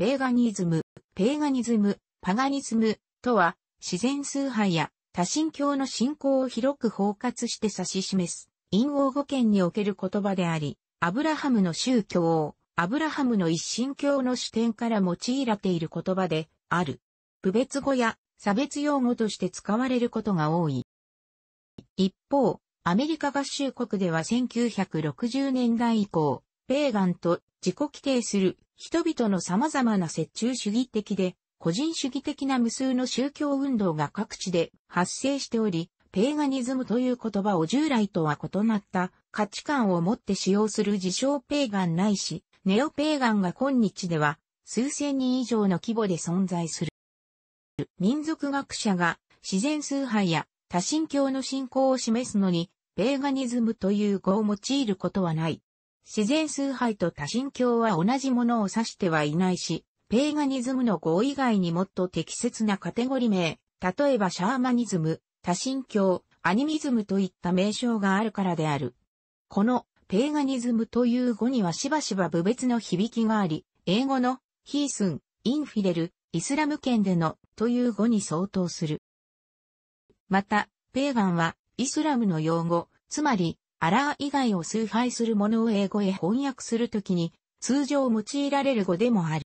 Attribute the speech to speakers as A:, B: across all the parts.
A: ペーガニズム、ペーガニズム、パガニズムとは、自然崇拝や多神教の信仰を広く包括して指し示す、陰王語圏における言葉であり、アブラハムの宗教を、アブラハムの一神教の視点から用いられている言葉である。部別語や差別用語として使われることが多い。一方、アメリカ合衆国では1960年代以降、ペーガンと自己規定する人々の様々な折衷主義的で、個人主義的な無数の宗教運動が各地で発生しており、ペーガニズムという言葉を従来とは異なった価値観を持って使用する自称ペーガンないし、ネオペーガンが今日では数千人以上の規模で存在する。民族学者が自然崇拝や多神教の信仰を示すのに、ペーガニズムという語を用いることはない。自然崇拝と多神教は同じものを指してはいないし、ペーガニズムの語以外にもっと適切なカテゴリ名、例えばシャーマニズム、多神教、アニミズムといった名称があるからである。このペーガニズムという語にはしばしば部別の響きがあり、英語のヒースン、インフィデル、イスラム圏でのという語に相当する。また、ペーガンはイスラムの用語、つまりアラー以外を崇拝する者を英語へ翻訳するときに、通常用いられる語でもある。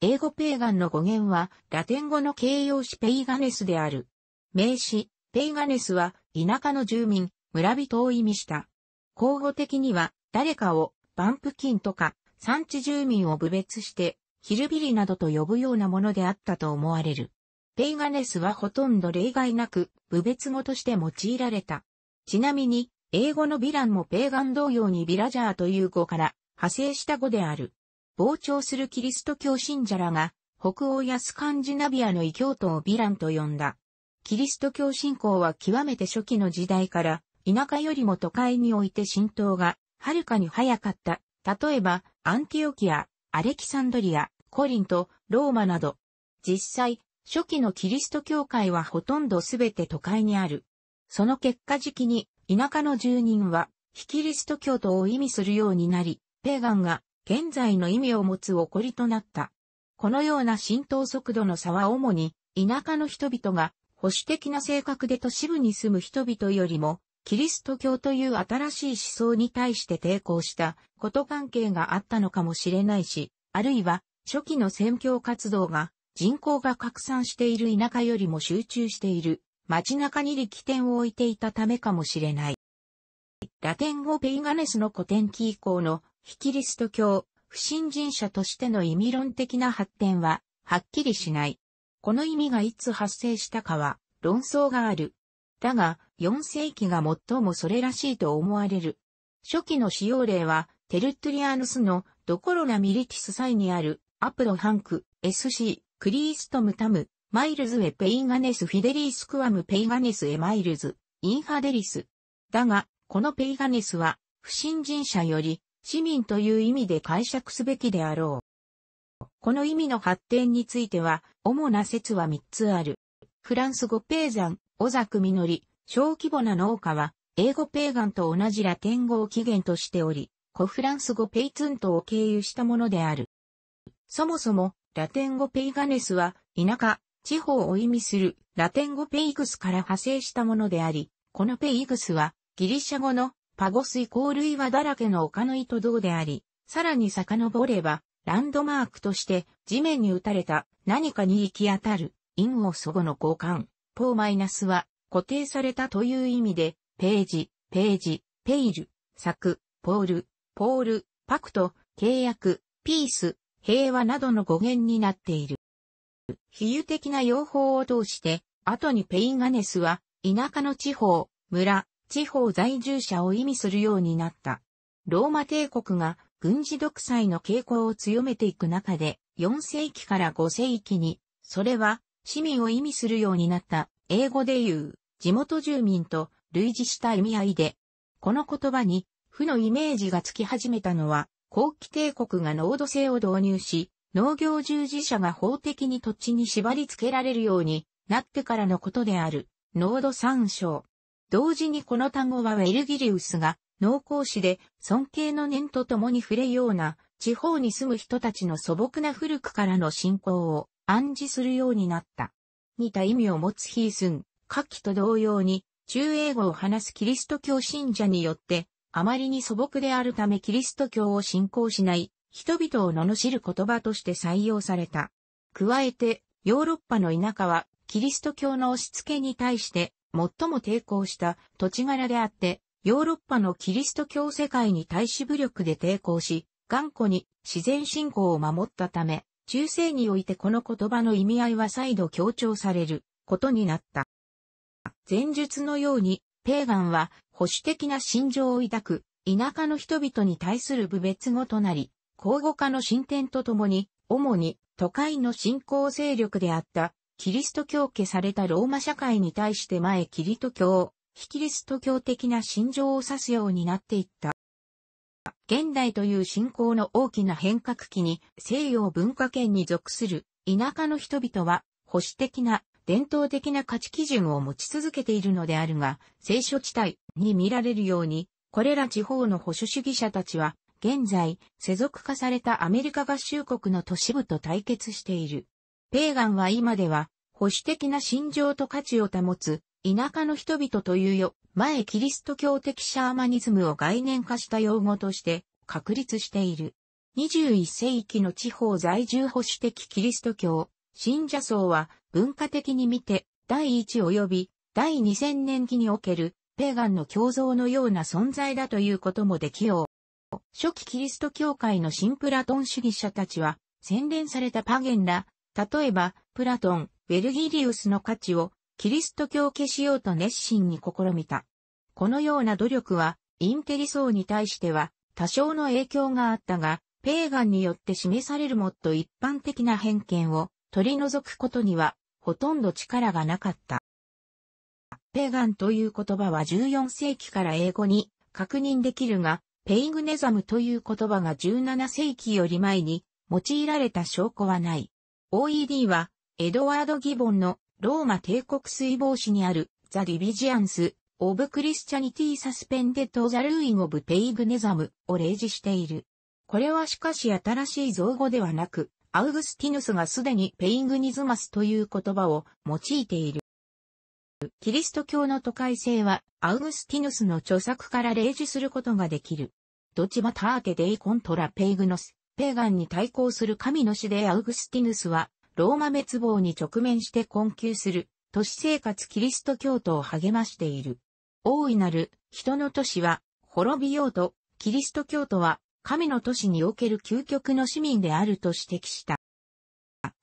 A: 英語ペーガンの語源は、ラテン語の形容詞ペイガネスである。名詞、ペイガネスは、田舎の住民、村人を意味した。口語的には、誰かを、バンプキンとか、産地住民を部別して、ヒルビリなどと呼ぶようなものであったと思われる。ペイガネスはほとんど例外なく、部別語として用いられた。ちなみに、英語のヴィランもペーガン同様にヴィラジャーという語から派生した語である。膨張するキリスト教信者らが、北欧やスカンジナビアの異教徒をヴィランと呼んだ。キリスト教信仰は極めて初期の時代から、田舎よりも都会において浸透が、はるかに早かった。例えば、アンティオキア、アレキサンドリア、コリント、ローマなど。実際、初期のキリスト教会はほとんどすべて都会にある。その結果時期に田舎の住人は、非キリスト教徒を意味するようになり、ペーガンが現在の意味を持つ起こりとなった。このような浸透速度の差は主に、田舎の人々が保守的な性格で都市部に住む人々よりも、キリスト教という新しい思想に対して抵抗したこと関係があったのかもしれないし、あるいは初期の宣教活動が人口が拡散している田舎よりも集中している街中に力点を置いていたためかもしれない。ラテン語ペイガネスの古典期以降のヒキリスト教、不信心者としての意味論的な発展は、はっきりしない。この意味がいつ発生したかは、論争がある。だが、4世紀が最もそれらしいと思われる。初期の使用例は、テルトリアヌスのドコロナミリティス際にある、アプロハンク、SC、クリーストムタム、マイルズへペイガネスフィデリースクアムペイガネスへマイルズ、インファデリス。だが、このペイガネスは、不信心者より、市民という意味で解釈すべきであろう。この意味の発展については、主な説は3つある。フランス語ペーザン、オザクミノリ、小規模な農家は、英語ペーガンと同じラテン語を起源としており、古フランス語ペイツントを経由したものである。そもそも、ラテン語ペイガネスは、田舎、地方を意味するラテン語ペイグスから派生したものであり、このペイグスはギリシャ語のパゴスイコール岩だらけの丘の糸道であり、さらに遡ればランドマークとして地面に打たれた何かに行き当たる因を祖語の交換、ポーマイナスは固定されたという意味で、ページ、ページ、ペイル、作、ポール、ポール、パクト、契約、ピース、平和などの語源になっている。比喩的な用法を通して、後にペインガネスは、田舎の地方、村、地方在住者を意味するようになった。ローマ帝国が軍事独裁の傾向を強めていく中で、4世紀から5世紀に、それは市民を意味するようになった英語で言う地元住民と類似した意味合いで、この言葉に負のイメージがつき始めたのは後期帝国が濃度性を導入し、農業従事者が法的に土地に縛り付けられるようになってからのことである、濃度参照。同時にこの単語はウェルギリウスが農耕史で尊敬の念とともに触れような地方に住む人たちの素朴な古くからの信仰を暗示するようになった。似た意味を持つヒースン、下記と同様に中英語を話すキリスト教信者によってあまりに素朴であるためキリスト教を信仰しない人々を罵る言葉として採用された。加えて、ヨーロッパの田舎は、キリスト教の押し付けに対して、最も抵抗した土地柄であって、ヨーロッパのキリスト教世界に対し武力で抵抗し、頑固に自然信仰を守ったため、中世においてこの言葉の意味合いは再度強調されることになった。前述のように、ペーガンは保守的な心情を抱く、田舎の人々に対する部別語となり、交語化の進展とともに、主に都会の信仰勢力であった、キリスト教化されたローマ社会に対して前キリト教、非キリスト教的な心情を指すようになっていった。現代という信仰の大きな変革期に西洋文化圏に属する田舎の人々は保守的な伝統的な価値基準を持ち続けているのであるが、聖書地帯に見られるように、これら地方の保守主義者たちは現在、世俗化されたアメリカ合衆国の都市部と対決している。ペーガンは今では、保守的な心情と価値を保つ、田舎の人々というよ、前キリスト教的シャーマニズムを概念化した用語として確立している。21世紀の地方在住保守的キリスト教、信者層は文化的に見て第1及び第2000年期におけるペーガンの共像のような存在だということもできよう。初期キリスト教会の新プラトン主義者たちは、洗練されたパゲンら、例えば、プラトン、ベルギリウスの価値を、キリスト教化しようと熱心に試みた。このような努力は、インテリ層に対しては、多少の影響があったが、ペーガンによって示されるもっと一般的な偏見を取り除くことには、ほとんど力がなかった。ペーガンという言葉は14世紀から英語に確認できるが、ペイグネザムという言葉が17世紀より前に用いられた証拠はない。OED は、エドワード・ギボンのローマ帝国水防止にあるザ・リビジアンス・オブ・クリスチャニティ・サスペンデト・ザ・ルーイン・オブ・ペイグネザムを例示している。これはしかし新しい造語ではなく、アウグスティヌスがすでにペイングニズマスという言葉を用いている。キリスト教の都会性は、アウグスティヌスの著作から例示することができる。ドチバターテデイコントラペイグノス、ペーガンに対抗する神の死でアウグスティヌスは、ローマ滅亡に直面して困窮する、都市生活キリスト教徒を励ましている。大いなる、人の都市は、滅びようと、キリスト教徒は、神の都市における究極の市民であると指摘した。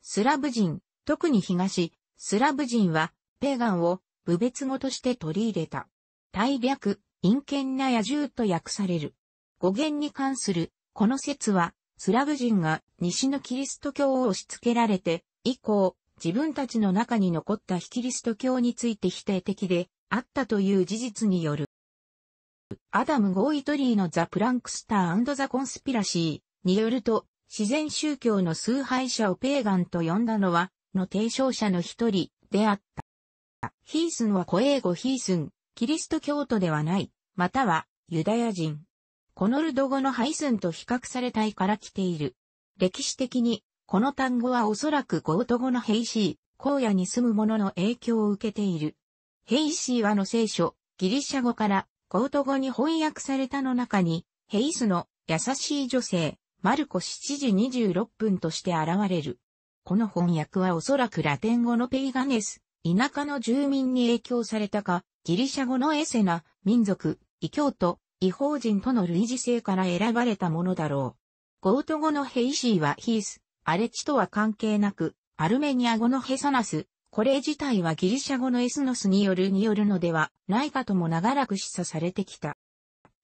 A: スラブ人、特に東、スラブ人は、ペーガンを部別語として取り入れた。大略、陰険な野獣と訳される。語源に関する、この説は、スラブ人が西のキリスト教を押し付けられて、以降、自分たちの中に残った非キリスト教について否定的であったという事実による。アダム・ゴーイトリーのザ・プランクスターザ・コンスピラシーによると、自然宗教の崇拝者をペーガンと呼んだのは、の提唱者の一人であった。ヒースンは古英語ヒースン、キリスト教徒ではない、またはユダヤ人。このルド語のハイスンと比較されたいから来ている。歴史的に、この単語はおそらくゴート語のヘイシー、荒野に住む者の影響を受けている。ヘイシーはの聖書、ギリシャ語からゴート語に翻訳されたの中に、ヘイスの優しい女性、マルコ7時26分として現れる。この翻訳はおそらくラテン語のペイガネス田舎の住民に影響されたか、ギリシャ語のエセナ、民族、異教徒、異邦人との類似性から選ばれたものだろう。ゴート語のヘイシーはヒース、アレチとは関係なく、アルメニア語のヘサナス、これ自体はギリシャ語のエスノスによるによるのではないかとも長らく示唆されてきた。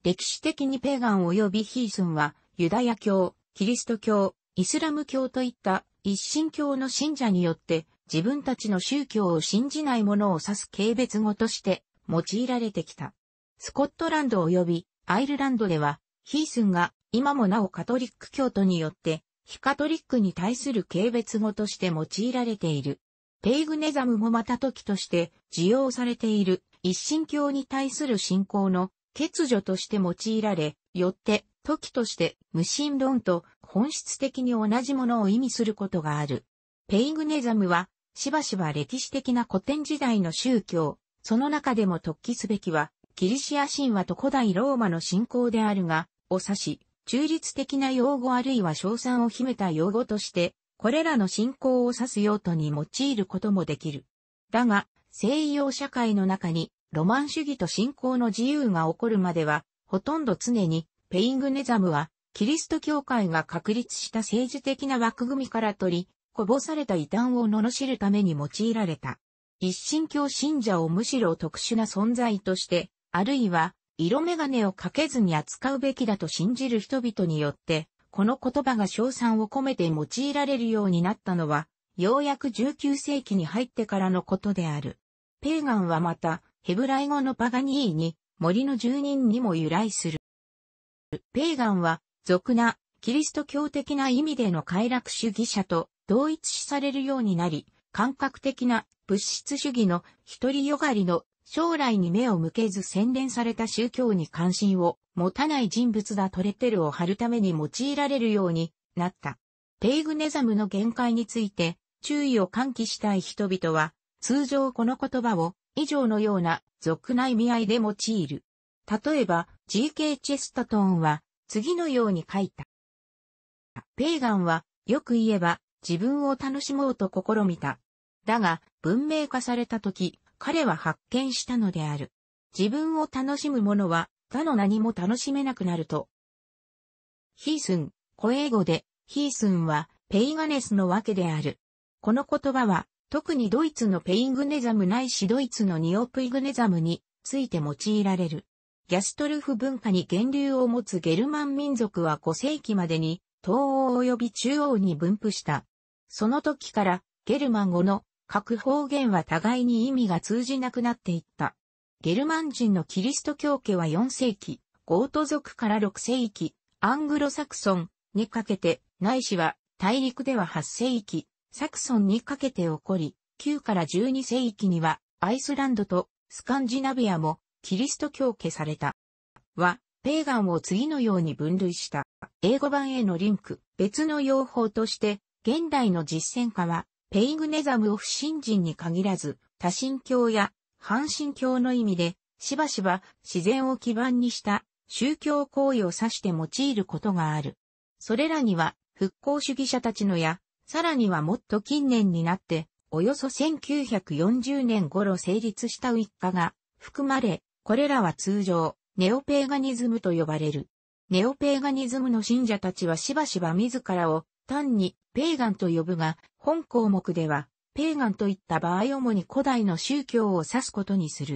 A: 歴史的にペーガン及びヒースンは、ユダヤ教、キリスト教、イスラム教といった一神教の信者によって自分たちの宗教を信じない者を指す軽蔑語として用いられてきた。スコットランド及びアイルランドでは、ヒースンが今もなおカトリック教徒によって、非カトリックに対する軽蔑語として用いられている。ペイグネザムもまた時として使用されている一神教に対する信仰の欠如として用いられ、よって時として無神論と本質的に同じものを意味することがある。ペイグネザムはしばしば歴史的な古典時代の宗教、その中でも突起すべきは、キリシア神話と古代ローマの信仰であるが、を指し、中立的な用語あるいは称賛を秘めた用語として、これらの信仰を指す用途に用いることもできる。だが、西洋社会の中に、ロマン主義と信仰の自由が起こるまでは、ほとんど常に、ペイングネザムは、キリスト教会が確立した政治的な枠組みから取り、こぼされた異端を罵るために用いられた。一神教信者をむしろ特殊な存在として、あるいは、色眼鏡をかけずに扱うべきだと信じる人々によって、この言葉が称賛を込めて用いられるようになったのは、ようやく19世紀に入ってからのことである。ペーガンはまた、ヘブライ語のパガニーに、森の住人にも由来する。ペーガンは、俗な、キリスト教的な意味での快楽主義者と、同一視されるようになり、感覚的な物質主義の一人よがりの将来に目を向けず洗練された宗教に関心を持たない人物だトレテルを張るために用いられるようになった。ペイグネザムの限界について注意を喚起したい人々は通常この言葉を以上のような俗な意味合いで用いる。例えば G.K. チェストトーンは次のように書いた。ペイガンはよく言えば自分を楽しもうと試みた。だが、文明化された時、彼は発見したのである。自分を楽しむ者は、他の何も楽しめなくなると。ヒースン、古英語で、ヒースンは、ペイガネスのわけである。この言葉は、特にドイツのペイングネザムないしドイツのニオプイグネザムについて用いられる。ギャストルフ文化に源流を持つゲルマン民族は5世紀までに東欧及び中央に分布した。その時からゲルマン語の各方言は互いに意味が通じなくなっていった。ゲルマン人のキリスト教家は4世紀、ゴート族から6世紀、アングロサクソンにかけて、ないしは大陸では8世紀、サクソンにかけて起こり、9から12世紀にはアイスランドとスカンジナビアもキリスト教家された。は、ペーガンを次のように分類した。英語版へのリンク、別の用法として、現代の実践家は、ペイグネザムを不信心に限らず、多神教や半神教の意味で、しばしば自然を基盤にした宗教行為を指して用いることがある。それらには復興主義者たちのや、さらにはもっと近年になって、およそ1940年頃成立したウィッカが含まれ、これらは通常、ネオペーガニズムと呼ばれる。ネオペーガニズムの信者たちはしばしば自らを単にペーガンと呼ぶが、本項目では、ペーガンといった場合主に古代の宗教を指すことにする。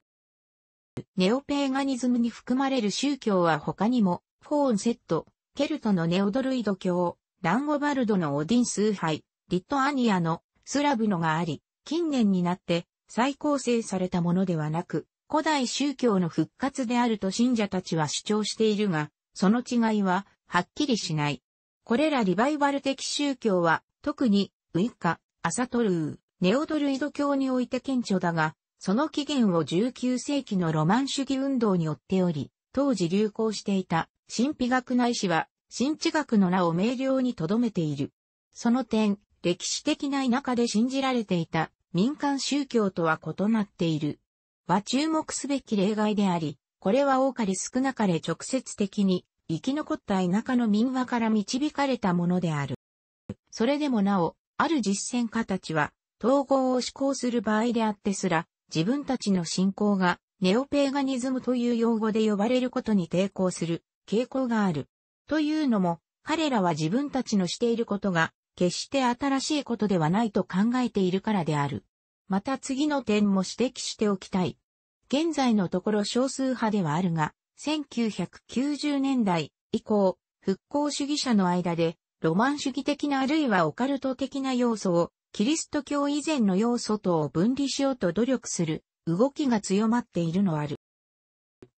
A: ネオペーガニズムに含まれる宗教は他にも、フォーンセット、ケルトのネオドルイド教、ランゴバルドのオディン崇拝、リットアニアのスラブのがあり、近年になって再構成されたものではなく、古代宗教の復活であると信者たちは主張しているが、その違いははっきりしない。これらリバイバル的宗教は、特に、ウイカ、アサトルー、ネオドルイド教において顕著だが、その起源を19世紀のロマン主義運動によっており、当時流行していた神秘学内史は、神知学の名を明瞭に留めている。その点、歴史的な田舎で信じられていた民間宗教とは異なっている。は注目すべき例外であり、これは多かれ少なかれ直接的に生き残った田舎の民話から導かれたものである。それでもなお、ある実践家たちは、統合を施行する場合であってすら、自分たちの信仰が、ネオペーガニズムという用語で呼ばれることに抵抗する傾向がある。というのも、彼らは自分たちのしていることが、決して新しいことではないと考えているからである。また次の点も指摘しておきたい。現在のところ少数派ではあるが、1990年代以降、復興主義者の間で、ロマン主義的なあるいはオカルト的な要素を、キリスト教以前の要素とを分離しようと努力する動きが強まっているのある。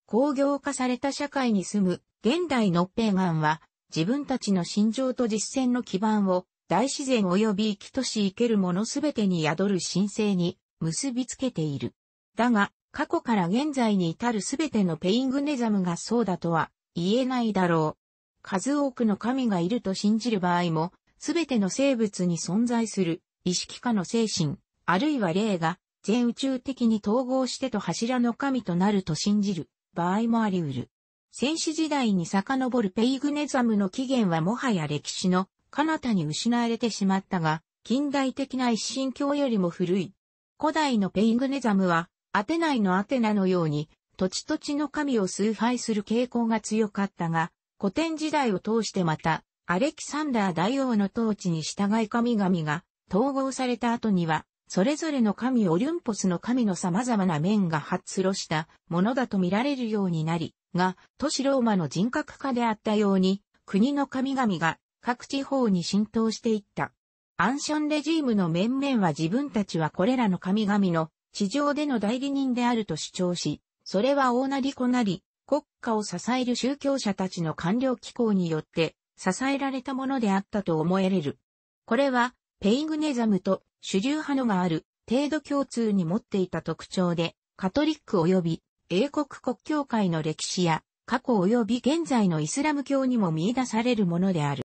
A: 工業化された社会に住む現代のペーガンは自分たちの心情と実践の基盤を大自然及び生きとし生けるものすべてに宿る神聖に結びつけている。だが過去から現在に至るすべてのペイングネザムがそうだとは言えないだろう。数多くの神がいると信じる場合も、すべての生物に存在する意識化の精神、あるいは霊が全宇宙的に統合してと柱の神となると信じる場合もあり得る。戦士時代に遡るペイグネザムの起源はもはや歴史の彼方に失われてしまったが、近代的な一神教よりも古い。古代のペイングネザムはアテナイのアテナのように、土地土地の神を崇拝する傾向が強かったが、古典時代を通してまた、アレキサンダー大王の統治に従い神々が統合された後には、それぞれの神オリュンポスの神の様々な面が発露したものだと見られるようになり、が、都市ローマの人格化であったように、国の神々が各地方に浸透していった。アンシャンレジームの面々は自分たちはこれらの神々の地上での代理人であると主張し、それは大なりこなり、国家を支える宗教者たちの官僚機構によって支えられたものであったと思えれる。これは、ペイグネザムと主流派のがある程度共通に持っていた特徴で、カトリック及び英国国教会の歴史や過去及び現在のイスラム教にも見出されるものである。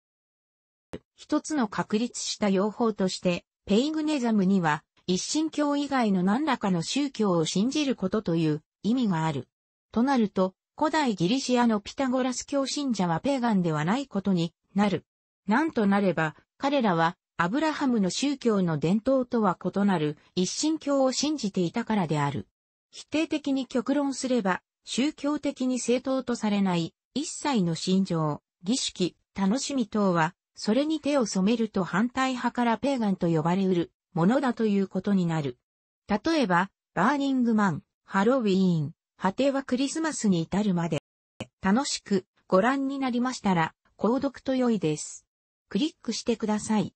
A: 一つの確立した用法として、ペイグネザムには一神教以外の何らかの宗教を信じることという意味がある。となると、古代ギリシアのピタゴラス教信者はペーガンではないことになる。なんとなれば、彼らはアブラハムの宗教の伝統とは異なる一神教を信じていたからである。否定的に極論すれば、宗教的に正当とされない一切の信条、儀式、楽しみ等は、それに手を染めると反対派からペーガンと呼ばれうるものだということになる。例えば、バーニングマン、ハロウィーン、果てはクリスマスに至るまで、楽しくご覧になりましたら、購読と良いです。クリックしてください。